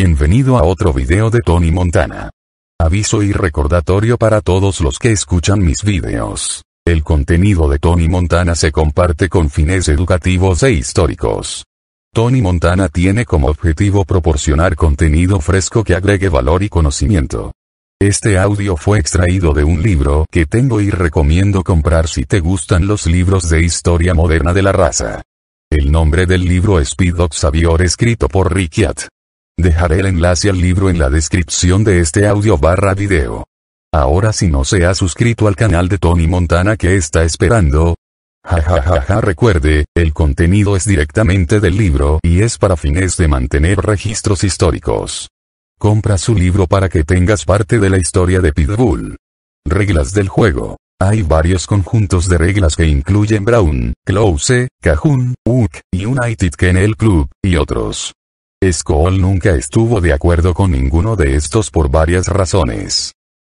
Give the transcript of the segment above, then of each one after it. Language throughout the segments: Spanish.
Bienvenido a otro video de Tony Montana. Aviso y recordatorio para todos los que escuchan mis videos. El contenido de Tony Montana se comparte con fines educativos e históricos. Tony Montana tiene como objetivo proporcionar contenido fresco que agregue valor y conocimiento. Este audio fue extraído de un libro que tengo y recomiendo comprar si te gustan los libros de historia moderna de la raza. El nombre del libro es P. Savior escrito por Rick Dejaré el enlace al libro en la descripción de este audio barra video. Ahora si no se ha suscrito al canal de Tony Montana que está esperando. jajajaja ja, ja, ja, recuerde, el contenido es directamente del libro y es para fines de mantener registros históricos. Compra su libro para que tengas parte de la historia de Pitbull. Reglas del juego. Hay varios conjuntos de reglas que incluyen Brown, Close, Cajun, Hook, United Kenel Club, y otros. Skoll nunca estuvo de acuerdo con ninguno de estos por varias razones.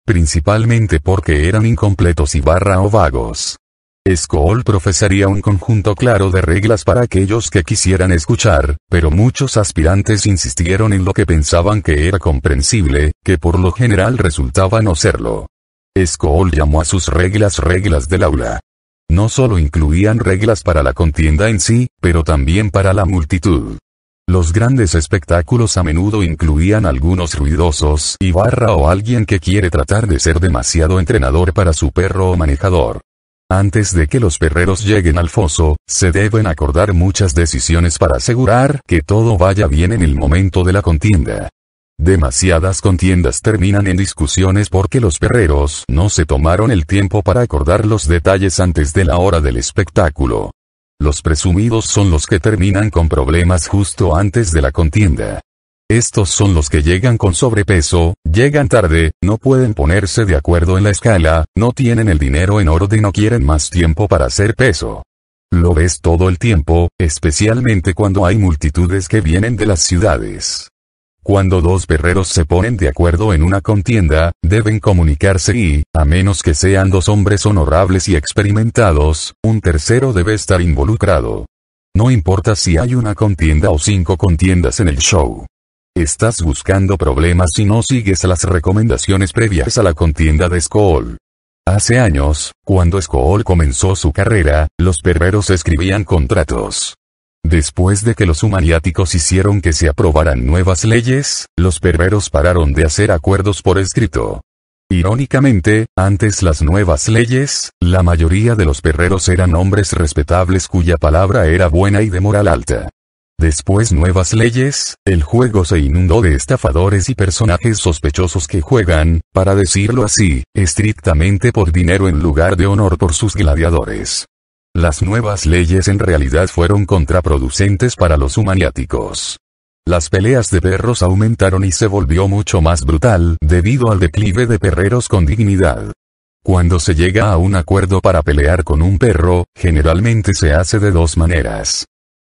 Principalmente porque eran incompletos y barra o vagos. Skoll profesaría un conjunto claro de reglas para aquellos que quisieran escuchar, pero muchos aspirantes insistieron en lo que pensaban que era comprensible, que por lo general resultaba no serlo. Skoll llamó a sus reglas reglas del aula. No solo incluían reglas para la contienda en sí, pero también para la multitud. Los grandes espectáculos a menudo incluían algunos ruidosos y barra o alguien que quiere tratar de ser demasiado entrenador para su perro o manejador. Antes de que los perreros lleguen al foso, se deben acordar muchas decisiones para asegurar que todo vaya bien en el momento de la contienda. Demasiadas contiendas terminan en discusiones porque los perreros no se tomaron el tiempo para acordar los detalles antes de la hora del espectáculo. Los presumidos son los que terminan con problemas justo antes de la contienda. Estos son los que llegan con sobrepeso, llegan tarde, no pueden ponerse de acuerdo en la escala, no tienen el dinero en orden o quieren más tiempo para hacer peso. Lo ves todo el tiempo, especialmente cuando hay multitudes que vienen de las ciudades. Cuando dos perreros se ponen de acuerdo en una contienda, deben comunicarse y, a menos que sean dos hombres honorables y experimentados, un tercero debe estar involucrado. No importa si hay una contienda o cinco contiendas en el show. Estás buscando problemas si no sigues las recomendaciones previas a la contienda de Skoll. Hace años, cuando Skoll comenzó su carrera, los perreros escribían contratos. Después de que los humaniáticos hicieron que se aprobaran nuevas leyes, los perreros pararon de hacer acuerdos por escrito. Irónicamente, antes las nuevas leyes, la mayoría de los perreros eran hombres respetables cuya palabra era buena y de moral alta. Después nuevas leyes, el juego se inundó de estafadores y personajes sospechosos que juegan, para decirlo así, estrictamente por dinero en lugar de honor por sus gladiadores. Las nuevas leyes en realidad fueron contraproducentes para los humaniáticos. Las peleas de perros aumentaron y se volvió mucho más brutal debido al declive de perreros con dignidad. Cuando se llega a un acuerdo para pelear con un perro, generalmente se hace de dos maneras.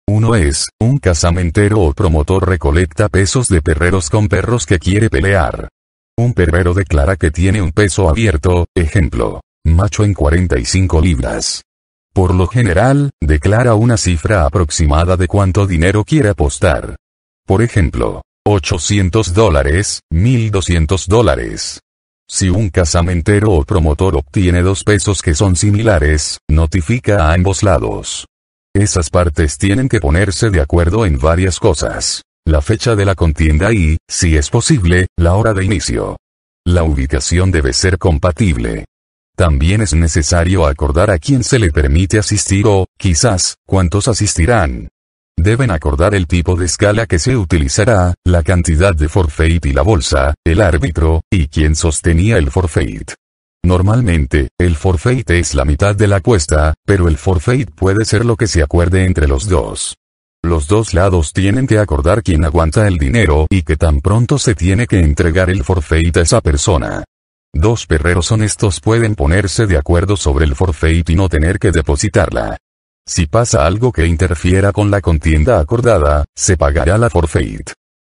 Uno es, un casamentero o promotor recolecta pesos de perreros con perros que quiere pelear. Un perrero declara que tiene un peso abierto, ejemplo, macho en 45 libras. Por lo general, declara una cifra aproximada de cuánto dinero quiere apostar. Por ejemplo, 800 dólares, 1200 dólares. Si un casamentero o promotor obtiene dos pesos que son similares, notifica a ambos lados. Esas partes tienen que ponerse de acuerdo en varias cosas. La fecha de la contienda y, si es posible, la hora de inicio. La ubicación debe ser compatible. También es necesario acordar a quién se le permite asistir o, quizás, cuántos asistirán. Deben acordar el tipo de escala que se utilizará, la cantidad de forfeit y la bolsa, el árbitro, y quién sostenía el forfeit. Normalmente, el forfeit es la mitad de la cuesta, pero el forfeit puede ser lo que se acuerde entre los dos. Los dos lados tienen que acordar quién aguanta el dinero y que tan pronto se tiene que entregar el forfeit a esa persona. Dos perreros honestos pueden ponerse de acuerdo sobre el forfeit y no tener que depositarla. Si pasa algo que interfiera con la contienda acordada, se pagará la forfeit.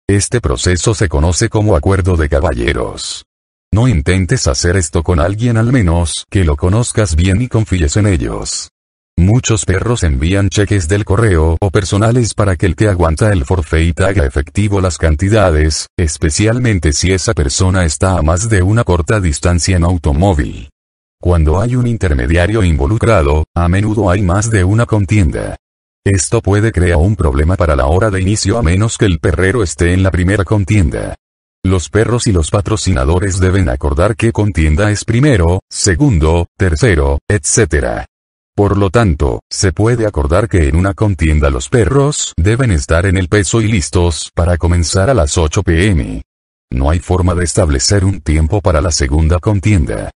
Este proceso se conoce como acuerdo de caballeros. No intentes hacer esto con alguien al menos que lo conozcas bien y confíes en ellos. Muchos perros envían cheques del correo o personales para que el que aguanta el forfeit haga efectivo las cantidades, especialmente si esa persona está a más de una corta distancia en automóvil. Cuando hay un intermediario involucrado, a menudo hay más de una contienda. Esto puede crear un problema para la hora de inicio a menos que el perrero esté en la primera contienda. Los perros y los patrocinadores deben acordar qué contienda es primero, segundo, tercero, etc. Por lo tanto, se puede acordar que en una contienda los perros deben estar en el peso y listos para comenzar a las 8 pm. No hay forma de establecer un tiempo para la segunda contienda.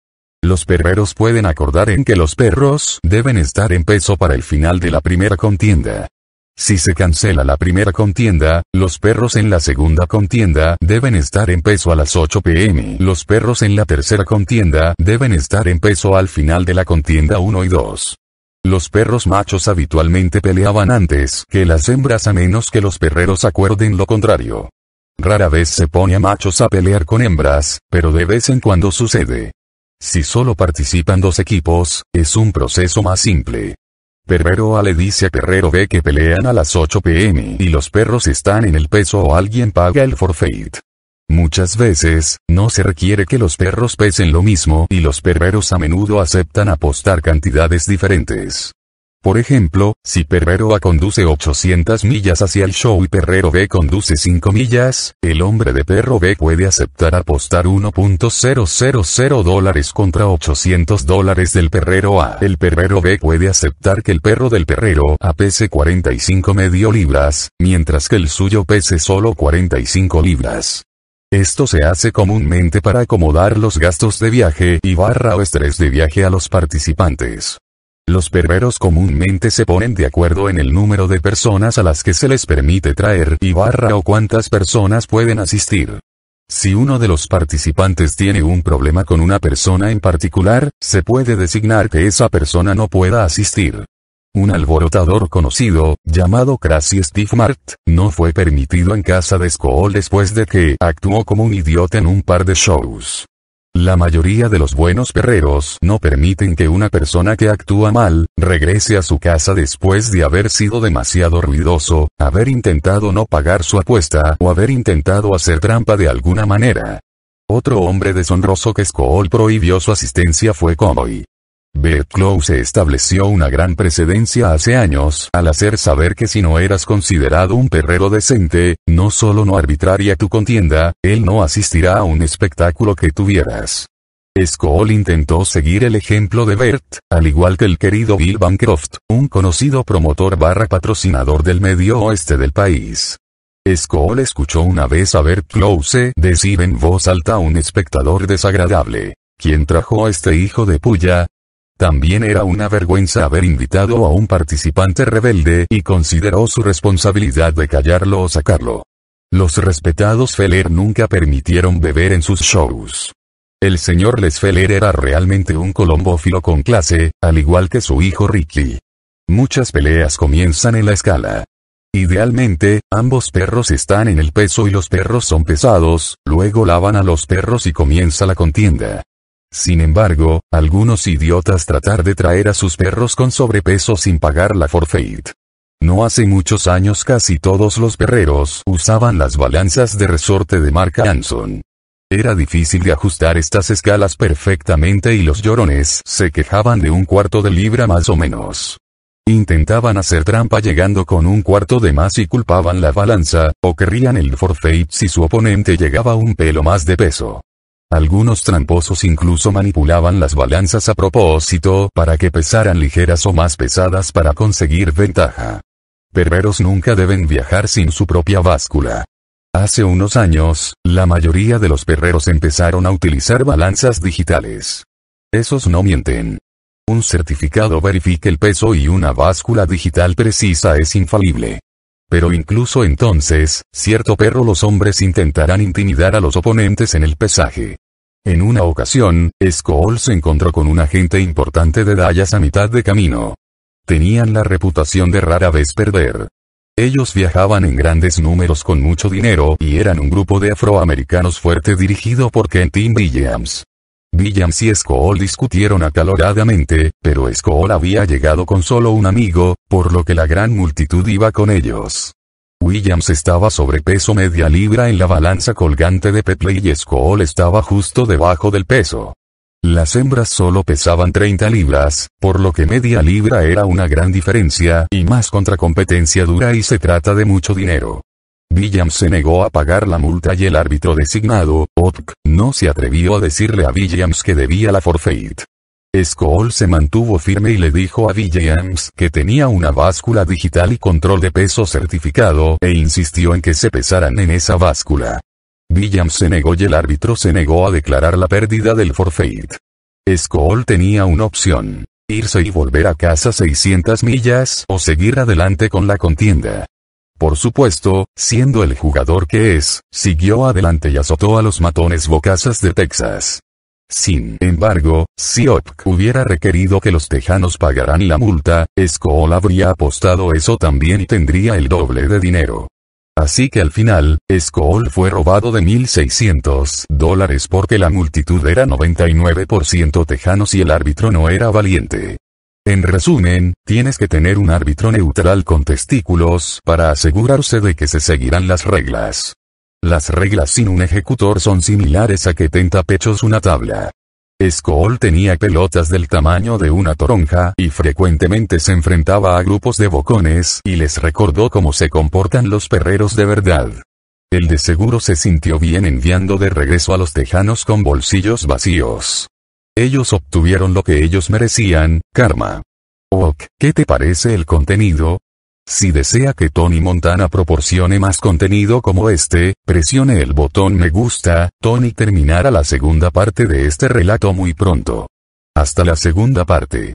Los perreros pueden acordar en que los perros deben estar en peso para el final de la primera contienda. Si se cancela la primera contienda, los perros en la segunda contienda deben estar en peso a las 8 pm. Los perros en la tercera contienda deben estar en peso al final de la contienda 1 y 2. Los perros machos habitualmente peleaban antes que las hembras a menos que los perreros acuerden lo contrario. Rara vez se pone a machos a pelear con hembras, pero de vez en cuando sucede. Si solo participan dos equipos, es un proceso más simple. Perrero A le dice a Perrero B que pelean a las 8 pm y los perros están en el peso o alguien paga el forfeit. Muchas veces, no se requiere que los perros pesen lo mismo y los perveros a menudo aceptan apostar cantidades diferentes. Por ejemplo, si Perrero A conduce 800 millas hacia el show y Perrero B conduce 5 millas, el hombre de perro B puede aceptar apostar 1.000 dólares contra 800 dólares del Perrero A. El Perrero B puede aceptar que el perro del Perrero A pese 45 medio libras, mientras que el suyo pese solo 45 libras. Esto se hace comúnmente para acomodar los gastos de viaje y barra o estrés de viaje a los participantes. Los perveros comúnmente se ponen de acuerdo en el número de personas a las que se les permite traer y barra o cuántas personas pueden asistir. Si uno de los participantes tiene un problema con una persona en particular, se puede designar que esa persona no pueda asistir. Un alborotador conocido, llamado Crazy Steve Mart, no fue permitido en casa de Skoll después de que actuó como un idiota en un par de shows. La mayoría de los buenos perreros no permiten que una persona que actúa mal, regrese a su casa después de haber sido demasiado ruidoso, haber intentado no pagar su apuesta o haber intentado hacer trampa de alguna manera. Otro hombre deshonroso que Skoll prohibió su asistencia fue Conway. Bert se estableció una gran precedencia hace años al hacer saber que si no eras considerado un perrero decente, no solo no arbitraría tu contienda, él no asistirá a un espectáculo que tuvieras. Skoll intentó seguir el ejemplo de Bert, al igual que el querido Bill Bancroft, un conocido promotor barra patrocinador del medio oeste del país. Skoll escuchó una vez a Bert Close decir en voz alta a un espectador desagradable. Quien trajo a este hijo de puya, también era una vergüenza haber invitado a un participante rebelde y consideró su responsabilidad de callarlo o sacarlo. Los respetados Feller nunca permitieron beber en sus shows. El señor Les Feller era realmente un colombófilo con clase, al igual que su hijo Ricky. Muchas peleas comienzan en la escala. Idealmente, ambos perros están en el peso y los perros son pesados, luego lavan a los perros y comienza la contienda. Sin embargo, algunos idiotas tratar de traer a sus perros con sobrepeso sin pagar la forfeit. No hace muchos años casi todos los perreros usaban las balanzas de resorte de marca Anson. Era difícil de ajustar estas escalas perfectamente y los llorones se quejaban de un cuarto de libra más o menos. Intentaban hacer trampa llegando con un cuarto de más y culpaban la balanza, o querrían el forfeit si su oponente llegaba un pelo más de peso. Algunos tramposos incluso manipulaban las balanzas a propósito para que pesaran ligeras o más pesadas para conseguir ventaja. Perreros nunca deben viajar sin su propia báscula. Hace unos años, la mayoría de los perreros empezaron a utilizar balanzas digitales. Esos no mienten. Un certificado verifica el peso y una báscula digital precisa es infalible. Pero incluso entonces, cierto perro los hombres intentarán intimidar a los oponentes en el pesaje. En una ocasión, Skoll se encontró con un agente importante de Dayas a mitad de camino. Tenían la reputación de rara vez perder. Ellos viajaban en grandes números con mucho dinero y eran un grupo de afroamericanos fuerte dirigido por Kentin Williams. Williams y Skoll discutieron acaloradamente, pero Skoll había llegado con solo un amigo, por lo que la gran multitud iba con ellos. Williams estaba sobre peso media libra en la balanza colgante de Petley y Skoll estaba justo debajo del peso. Las hembras solo pesaban 30 libras, por lo que media libra era una gran diferencia y más contra competencia dura y se trata de mucho dinero. Williams se negó a pagar la multa y el árbitro designado, Otk, no se atrevió a decirle a Williams que debía la forfeit. Scholl se mantuvo firme y le dijo a Williams que tenía una báscula digital y control de peso certificado e insistió en que se pesaran en esa báscula. Williams se negó y el árbitro se negó a declarar la pérdida del forfeit. Scholl tenía una opción, irse y volver a casa 600 millas o seguir adelante con la contienda. Por supuesto, siendo el jugador que es, siguió adelante y azotó a los matones bocazas de Texas. Sin embargo, si OPC hubiera requerido que los tejanos pagaran la multa, Escola habría apostado eso también y tendría el doble de dinero. Así que al final, Skoll fue robado de 1.600 dólares porque la multitud era 99% tejanos y el árbitro no era valiente. En resumen, tienes que tener un árbitro neutral con testículos para asegurarse de que se seguirán las reglas. Las reglas sin un ejecutor son similares a que tenta pechos una tabla. Skoll tenía pelotas del tamaño de una toronja y frecuentemente se enfrentaba a grupos de bocones y les recordó cómo se comportan los perreros de verdad. El de seguro se sintió bien enviando de regreso a los tejanos con bolsillos vacíos. Ellos obtuvieron lo que ellos merecían, karma. Ok, ¿qué te parece el contenido? Si desea que Tony Montana proporcione más contenido como este, presione el botón me gusta, Tony terminará la segunda parte de este relato muy pronto. Hasta la segunda parte.